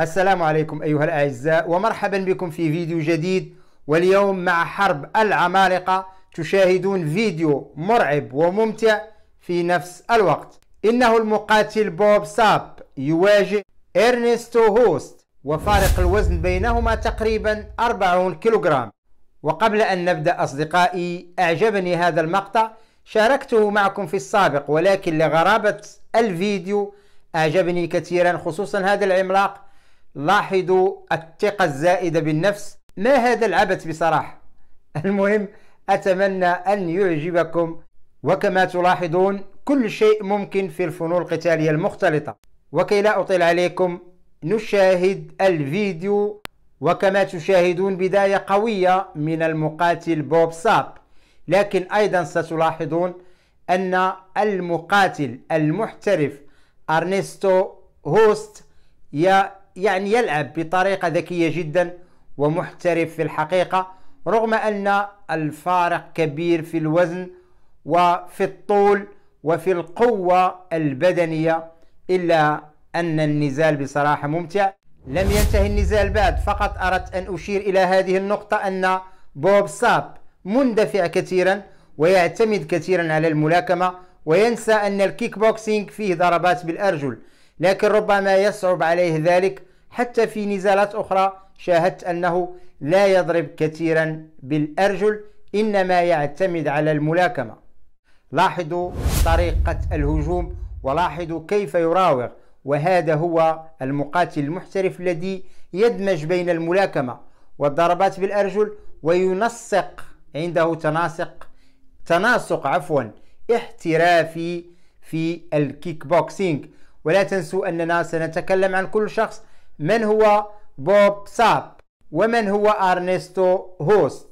السلام عليكم أيها الأعزاء ومرحبا بكم في فيديو جديد واليوم مع حرب العمالقة تشاهدون فيديو مرعب وممتع في نفس الوقت إنه المقاتل بوب ساب يواجه إرنستو هوست وفارق الوزن بينهما تقريبا 40 كيلوغرام وقبل أن نبدأ أصدقائي أعجبني هذا المقطع شاركته معكم في السابق ولكن لغرابة الفيديو أعجبني كثيرا خصوصا هذا العملاق لاحظوا الثقة الزائدة بالنفس ما هذا العبث بصراحة المهم أتمنى أن يعجبكم وكما تلاحظون كل شيء ممكن في الفنون القتالية المختلطة وكي لا أطيل عليكم نشاهد الفيديو وكما تشاهدون بداية قوية من المقاتل بوب ساب لكن أيضا ستلاحظون أن المقاتل المحترف أرنستو هوست يعني يلعب بطريقة ذكية جدا ومحترف في الحقيقة رغم أن الفارق كبير في الوزن وفي الطول وفي القوة البدنية إلا أن النزال بصراحة ممتع لم ينتهي النزال بعد فقط أردت أن أشير إلى هذه النقطة أن بوب ساب مندفع كثيرا ويعتمد كثيرا على الملاكمة وينسى أن الكيك بوكسينج فيه ضربات بالأرجل لكن ربما يصعب عليه ذلك حتى في نزالات أخرى شاهدت أنه لا يضرب كثيرا بالأرجل إنما يعتمد على الملاكمة لاحظوا طريقة الهجوم ولاحظوا كيف يراوغ وهذا هو المقاتل المحترف الذي يدمج بين الملاكمة والضربات بالأرجل وينسق عنده تناسق تناسق عفوا احترافي في الكيك بوكسينج ولا تنسوا أننا سنتكلم عن كل شخص من هو بوب ساب ومن هو أرنستو هوست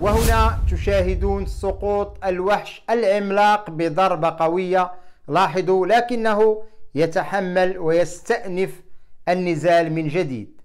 وهنا تشاهدون سقوط الوحش العملاق بضربة قوية لاحظوا لكنه يتحمل ويستأنف النزال من جديد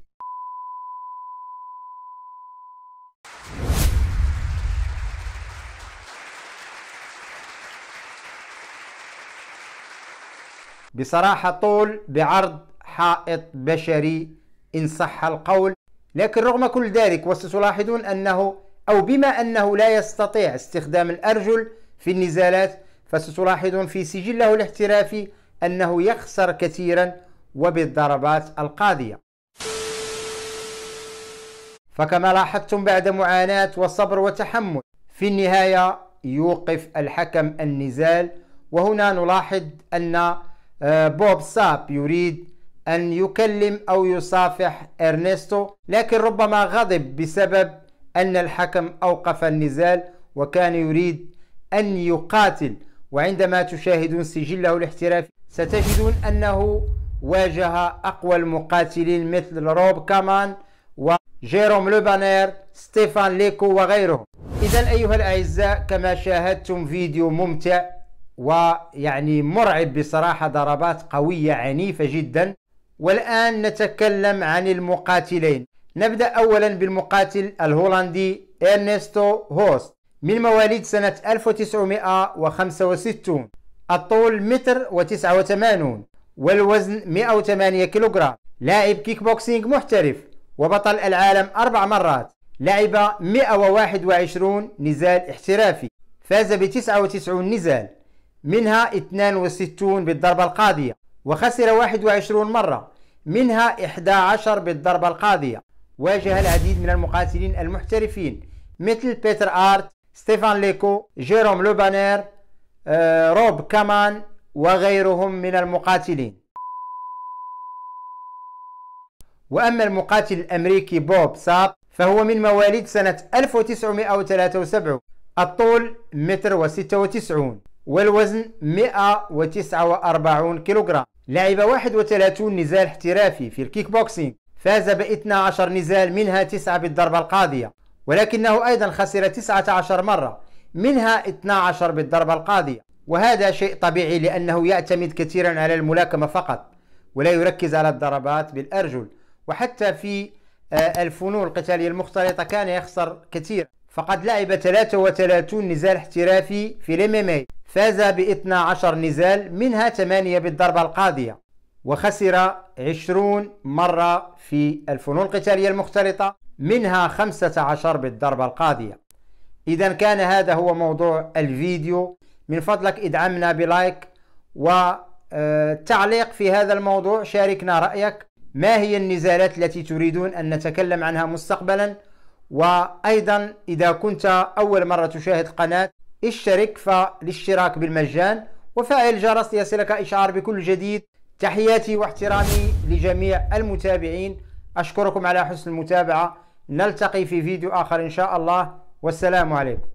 بصراحة طول بعرض حائط بشري إن صح القول لكن رغم كل ذلك وستلاحظون أنه أو بما أنه لا يستطيع استخدام الأرجل في النزالات فستلاحظون في سجله الاحترافي أنه يخسر كثيرا وبالضربات القاضية فكما لاحظتم بعد معاناة وصبر وتحمل في النهاية يوقف الحكم النزال وهنا نلاحظ أن آه، بوب ساب يريد أن يكلم أو يصافح إرنستو لكن ربما غضب بسبب أن الحكم أوقف النزال وكان يريد أن يقاتل وعندما تشاهدون سجله الاحترافي ستجدون أنه واجه أقوى المقاتلين مثل روب كامان وجيروم لوبانير ستيفان ليكو وغيرهم إذا أيها الأعزاء كما شاهدتم فيديو ممتع ويعني مرعب بصراحة ضربات قوية عنيفة جدا والآن نتكلم عن المقاتلين نبدأ أولا بالمقاتل الهولندي إرنستو هوست من مواليد سنة 1965 الطول متر وتسعة وثمانون والوزن 108 كيلوغرام لاعب كيك بوكسينج محترف وبطل العالم أربع مرات لعب 121 نزال احترافي فاز ب 99 نزال منها 62 بالضربة القاضية وخسر 21 مرة منها 11 بالضربة القاضية واجه العديد من المقاتلين المحترفين مثل بيتر آرت ستيفان ليكو جيروم لوبانير آه، روب كامان وغيرهم من المقاتلين وأما المقاتل الأمريكي بوب ساب فهو من مواليد سنة 1973 الطول متر وستة وتسعون والوزن 149 كيلوغرام لعب 31 نزال احترافي في الكيك بوكسينج فاز ب 12 نزال منها 9 بالضربة القاضية ولكنه أيضا خسر 19 مرة منها 12 بالضربة القاضية وهذا شيء طبيعي لأنه يعتمد كثيرا على الملاكمة فقط ولا يركز على الضربات بالأرجل وحتى في آه، الفنون القتالية المختلطة كان يخسر كثير فقد لعب 33 نزال احترافي في الميمي فاز ب 12 نزال منها 8 بالضربة القاضية وخسر 20 مرة في الفنون القتالية المختلطة منها 15 بالضربة القاضية إذا كان هذا هو موضوع الفيديو من فضلك ادعمنا بلايك وتعليق آه، في هذا الموضوع شاركنا رأيك ما هي النزالات التي تريدون أن نتكلم عنها مستقبلا وأيضا إذا كنت أول مرة تشاهد القناة اشترك فالاشتراك بالمجان وفعل الجرس ليصلك إشعار بكل جديد تحياتي واحترامي لجميع المتابعين أشكركم على حسن المتابعة نلتقي في فيديو آخر إن شاء الله والسلام عليكم